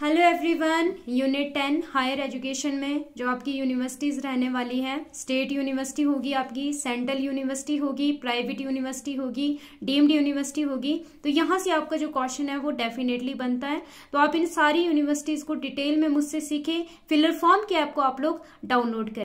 hello everyone unit ten higher education में जो आपकी यूनिवर्सिटीज़ रहने वाली हैं स्टेट यूनिवर्सिटी होगी आपकी सेंट्रल यूनिवर्सिटी होगी प्राइवेट यूनिवर्सिटी होगी डीम्ड यूनिवर्सिटी होगी तो यहाँ से आपका जो क्वेश्चन है वो डेफिनेटली बनता है तो आप इन सारी यूनिवर्सिटीज़ को डिटेल में मुझसे सीखें फिलर फॉर्म के ऐप को आप लोग डाउनलोड करें